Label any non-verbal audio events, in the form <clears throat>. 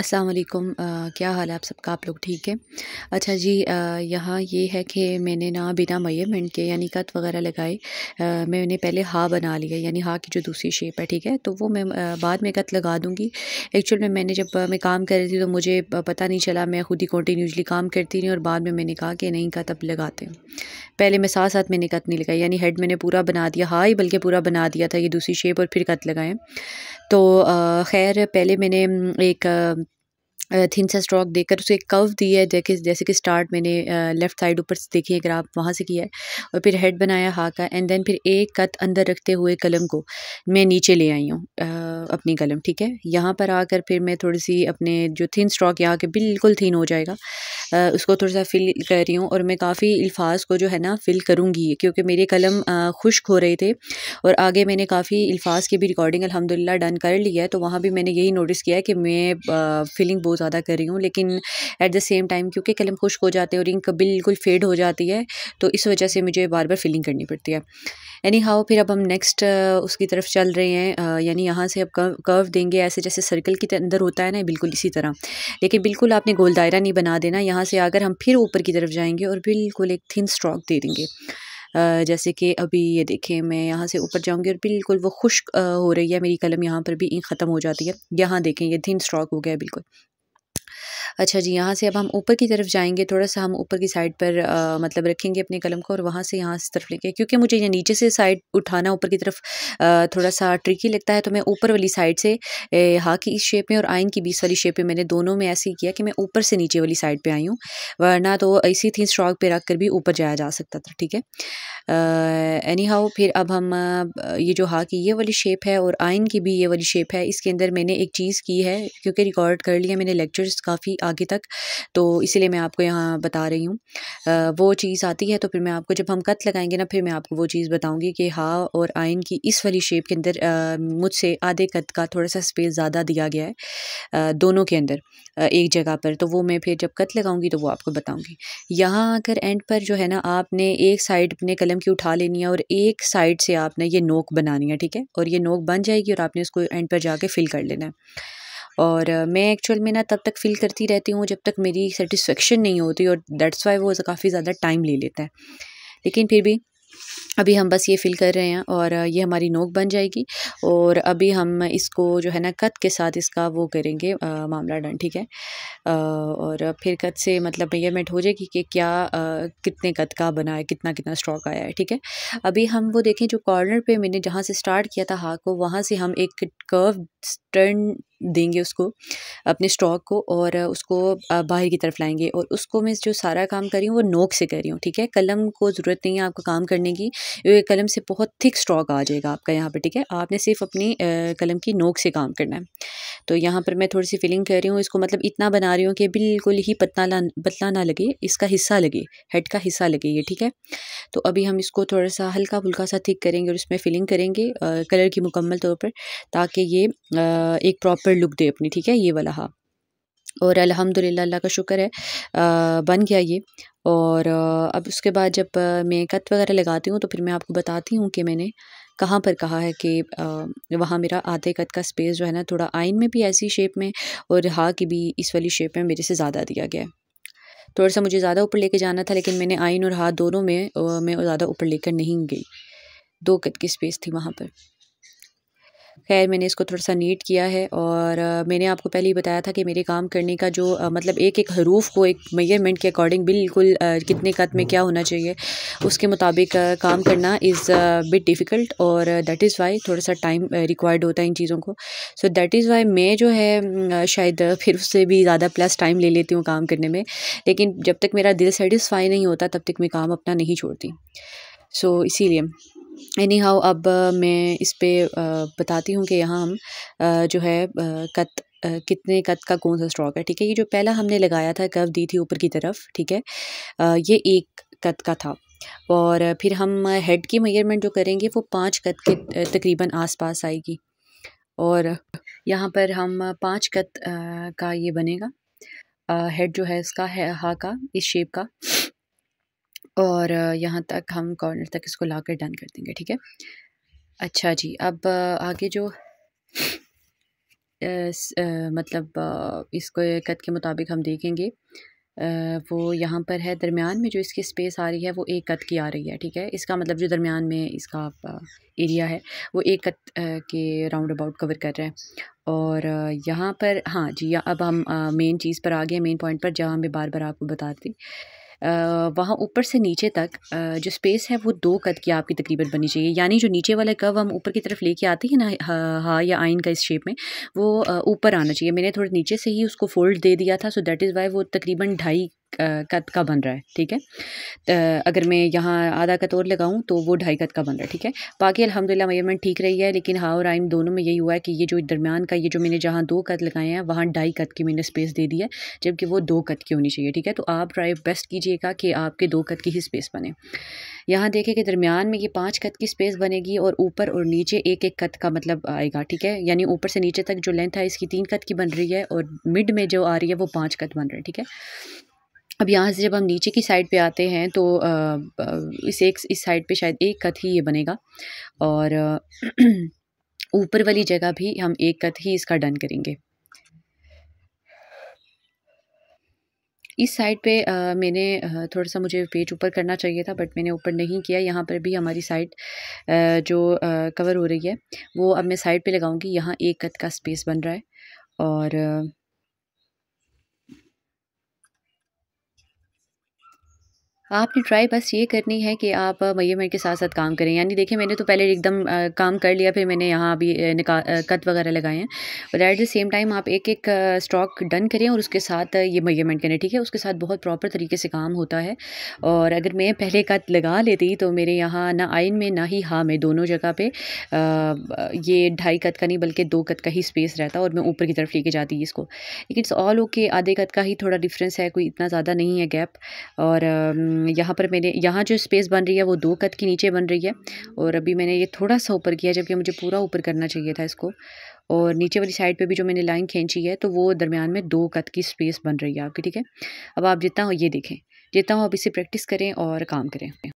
अस्सलाम वालेकुम क्या हाल है आप सबका आप लोग ठीक है अच्छा जी यहाँ ये है कि मैंने ना बिना मैयरमेंट के यानी कत वगैरह लगाए मैंने पहले हा बना लिया यानी हा की जो दूसरी शेप है ठीक है तो वो मैं बाद में कत लगा दूँगी एक्चुअल में मैंने जब मैं काम कर रही थी तो मुझे पता नहीं चला मैं खुद ही कंटिन्यूसली काम करती रही और बाद में मैंने कहा कि नहीं कत अब लगाते हैं पहले मैं साथ साथ मैंने कत नहीं लगाई यानी हेड मैंने पूरा बना दिया हा ही बल्कि पूरा बना दिया था ये दूसरी शेप और फिर कत लगाएँ तो खैर पहले मैंने एक थिन सा स्ट्रोक देकर उसे एक कर्व दी है जैसे जैसे कि स्टार्ट मैंने लेफ़्ट साइड ऊपर से देखी अगर आप वहाँ से किया है और फिर हेड बनाया हा का एंड देन फिर एक कत अंदर रखते हुए कलम को मैं नीचे ले आई हूँ अपनी कलम ठीक है यहाँ पर आकर फिर मैं थोड़ी सी अपने जो थिन स्ट्रॉक यहाँ के बिल्कुल थिन हो जाएगा आ, उसको थोड़ा सा फिल कर रही हूँ और मैं काफ़ी अल्फाज को जो है ना फिल करूँगी क्योंकि मेरे कलम खुश्क हो रहे थे और आगे मैंने काफ़ी अल्फाज की भी रिकॉर्डिंग अलहमदिल्ला डन कर ली है तो वहाँ भी मैंने यही नोटिस किया है कि मैं फ़िलिंग बहुत ज़्यादा कर रही हूँ लेकिन एट द सेम टाइम क्योंकि कलम खुश्क हो जाते हैं और इंक बिल्कुल फेड हो जाती है तो इस वजह से मुझे बार बार फिलिंग करनी पड़ती है एनी हाउ फिर अब हम नेक्स्ट uh, उसकी तरफ चल रहे हैं uh, यानी यहाँ से अब कर्व, कर्व देंगे ऐसे जैसे सर्कल के अंदर होता है ना बिल्कुल इसी तरह लेकिन बिल्कुल आपने गोल दायरा नहीं बना देना यहाँ से आकर हम फिर ऊपर की तरफ जाएंगे और बिल्कुल एक थिन स्ट्रॉक दे देंगे uh, जैसे कि अभी ये देखें मैं यहाँ से ऊपर जाऊँगी और बिल्कुल वो खुश्क हो रही है मेरी कलम यहाँ पर भी ख़त्म हो जाती है यहाँ देखें ये थिन स्ट्रॉक हो गया बिल्कुल अच्छा जी यहाँ से अब हम ऊपर की तरफ जाएंगे थोड़ा सा हम ऊपर की साइड पर आ, मतलब रखेंगे अपने कलम को और वहाँ से यहाँ से तरफ लेंगे क्योंकि मुझे ये नीचे से साइड उठाना ऊपर की तरफ आ, थोड़ा सा ट्रिकी लगता है तो मैं ऊपर वाली साइड से हाँ हा की इस शेप में और आइन की बीस वाली शेप में मैंने दोनों में ऐसे ही किया कि मैं ऊपर से नीचे वाली साइड पर आई हूँ वरना तो इसी थी स्ट्रॉक पर रख कर भी ऊपर जाया जा सकता था ठीक है एनी हाउ फिर अब हम ये जो हाँ की ये वाली शेप है और आइन की भी ये वाली शेप है इसके अंदर मैंने एक चीज़ की है क्योंकि रिकॉर्ड कर लिया मैंने लेक्चर्स काफ़ी आगे तक तो इसीलिए मैं आपको यहाँ बता रही हूँ वो चीज़ आती है तो फिर मैं आपको जब हम कत लगाएंगे ना फिर मैं आपको वो चीज़ बताऊँगी कि हा और आयन की इस वाली शेप के अंदर मुझसे आधे कत का थोड़ा सा स्पेस ज़्यादा दिया गया है दोनों के अंदर एक जगह पर तो वो मैं फिर जब कत लगाऊँगी तो वो आपको बताऊँगी यहाँ आकर एंड पर जो है ना आपने एक साइड अपने कलम की उठा लेनी है और एक साइड से आपने ये नोक बनानी है ठीक है और ये नोक बन जाएगी और आपने उसको एंड पर जाके फिल कर लेना है और मैं एक्चुअल में ना तब तक फील करती रहती हूँ जब तक मेरी सेटिस्फेक्शन नहीं होती और दैट्स वाई वो काफ़ी ज़्यादा टाइम ले लेता है लेकिन फिर भी अभी हम बस ये फ़िल कर रहे हैं और ये हमारी नोक बन जाएगी और अभी हम इसको जो है ना कत के साथ इसका वो करेंगे आ, मामला डन ठीक है आ, और फिर कत से मतलब मेजरमेंट हो जाएगी कि क्या आ, कितने कत का बना है कितना कितना स्ट्रॉक आया है ठीक है अभी हम वो देखें जो कॉर्नर पे मैंने जहाँ से स्टार्ट किया था हाक को वहाँ से हम एक कर्व टर्न देंगे उसको अपने स्टॉक को और उसको बाहर की तरफ लाएंगे और उसको मैं जो सारा काम कर रही हूँ वो नोक से कर रही हूँ ठीक है कलम को ज़रूरत नहीं है आपको काम करने की कलम से बहुत थिक स्टॉक आ जाएगा आपका यहाँ पर ठीक है आपने सिर्फ अपनी कलम की नोक से काम करना है तो यहाँ पर मैं थोड़ी सी फिलिंग कह रही हूँ इसको मतलब इतना बना रही हूँ कि बिल्कुल ही पतला ना पतला ना लगे इसका हिस्सा लगे हेड का हिस्सा लगे ये ठीक है तो अभी हम इसको थोड़ा सा हल्का फुल्का सा थिक करेंगे और इसमें फिलिंग करेंगे आ, कलर की मुकम्मल तौर पर ताकि ये आ, एक प्रॉपर लुक दे अपनी ठीक है ये वाला हाँ और अल्हम्दुलिल्लाह अल्लाह का शुक्र है आ, बन गया ये और अब उसके बाद जब मैं कत वगैरह लगाती हूँ तो फिर मैं आपको बताती हूँ कि मैंने कहाँ पर कहा है कि वहाँ मेरा आधे कद का स्पेस जो है ना थोड़ा आइन में भी ऐसी शेप में और हा की भी इस वाली शेप में मेरे से ज़्यादा दिया गया है थोड़ा सा मुझे ज़्यादा ऊपर लेके जाना था लेकिन मैंने आइन और हाथ दोनों में मैं ज़्यादा ऊपर लेकर नहीं गई दो कद की स्पेस थी वहाँ पर खैर मैंने इसको थोड़ा सा नीट किया है और मैंने आपको पहले ही बताया था कि मेरे काम करने का जो मतलब एक एक हरूफ को एक मेजरमेंट के अकॉर्डिंग बिल्कुल कितने कद में क्या होना चाहिए उसके मुताबिक काम करना इज़ बिट डिफ़िकल्ट और दैट इज़ वाई थोड़ा सा टाइम रिक्वायर्ड होता है इन चीज़ों को सो दैट इज़ वाई मैं जो है शायद फिर उससे भी ज़्यादा प्लस टाइम ले लेती हूँ काम करने में लेकिन जब तक मेरा दिल सेटिसफाई नहीं होता तब तक मैं काम अपना नहीं छोड़ती सो so, इसीलिए एनी हाउ अब मैं इस पर बताती हूँ कि यहाँ हम जो है कत कितने कत का कौन सा स्ट्रॉक है ठीक है ये जो पहला हमने लगाया था कव दी थी ऊपर की तरफ ठीक है ये एक कत का था और फिर हम हेड की मेजरमेंट जो करेंगे वो पाँच कत के तकरीबन आसपास आएगी और यहाँ पर हम पाँच कत का ये बनेगा हेड जो है इसका है हा का इस शेप का और यहाँ तक हम कॉर्नर तक इसको ला कर डन कर देंगे ठीक है अच्छा जी अब आगे जो इस, आ, मतलब इसको कद के मुताबिक हम देखेंगे आ, वो यहाँ पर है दरमियान में जो इसकी स्पेस आ रही है वो एक कद की आ रही है ठीक है इसका मतलब जो दरमियान में इसका एरिया है वो एक कद के राउंड अबाउट कवर कर रहे हैं और यहाँ पर हाँ जी अब हम मेन चीज़ पर आ गए मेन पॉइंट पर जहाँ हमें बार बार आपको बताती वहाँ ऊपर से नीचे तक जो स्पेस है वो दो कद की आपकी तकरीबन बननी चाहिए यानी जो नीचे वाला कव हम ऊपर की तरफ लेके आते हैं ना हा, हा या आइन का इस शेप में वो ऊपर आना चाहिए मैंने थोड़ा नीचे से ही उसको फोल्ड दे दिया था सो दैट इज़ वाई वो तकरीबन ढाई कद का बन रहा है ठीक है तो अगर मैं यहाँ आधा और लगाऊँ तो वो ढाई कद का बन रहा है ठीक है बाकी अलहमदिल्ला मेजरमेंट ठीक रही है लेकिन हाँ और आइन दोनों में यही हुआ है कि ये जो दरमियान का ये जो मैंने जहाँ दो कद लगाए हैं वहाँ ढाई कद की मैंने स्पेस दे दी है जबकि वो दो कद की होनी चाहिए ठीक है तो आप ट्राई बेस्ट कीजिएगा कि आपके दो कद की ही स्पेस बने यहाँ देखें कि दरमियान में ये पाँच कद की स्पेस बनेगी और ऊपर और नीचे एक एक कद का मतलब आएगा ठीक है यानी ऊपर से नीचे तक जो लेंथ है इसकी तीन कद की बन रही है और मिड में जो आ रही है वो पाँच कद बन रहा है ठीक है अब यहाँ से जब हम नीचे की साइड पे आते हैं तो इस एक इस साइड पे शायद एक कथ ही ये बनेगा और <clears throat> ऊपर वाली जगह भी हम एक कथ ही इसका डन करेंगे इस साइड पे आ, मैंने थोड़ा सा मुझे पेज ऊपर करना चाहिए था बट मैंने ऊपर नहीं किया यहाँ पर भी हमारी साइड जो आ, कवर हो रही है वो अब मैं साइड पे लगाऊंगी यहाँ एक कथ का स्पेस बन रहा है और आपने ट्राई बस ये करनी है कि आप मेरे के साथ साथ काम करें यानी देखिए मैंने तो पहले एकदम काम कर लिया फिर मैंने यहाँ अभी कत वगैरह लगाए हैं और एट द सेम टाइम आप एक एक स्टॉक डन करें और उसके साथ ये मैयमेंट करें ठीक है उसके साथ बहुत प्रॉपर तरीके से काम होता है और अगर मैं पहले कत लगा लेती तो मेरे यहाँ ना आइन में ना ही हाँ में दोनों जगह पर ये ढाई कत का नहीं बल्कि दो कत का ही स्पेस रहता और मैं ऊपर की तरफ लेके जाती इसको लेकिन इट्स ऑल ओके आधे कत का ही थोड़ा डिफरेंस है कोई इतना ज़्यादा नहीं है गैप और यहाँ पर मैंने यहाँ जो स्पेस बन रही है वो दो कद के नीचे बन रही है और अभी मैंने ये थोड़ा सा ऊपर किया जबकि मुझे पूरा ऊपर करना चाहिए था इसको और नीचे वाली साइड पे भी जो मैंने लाइन खींची है तो वो दरमियान में दो कद की स्पेस बन रही है आपकी ठीक है अब आप जितना हो ये देखें जितना हो आप इसे प्रैक्टिस करें और काम करें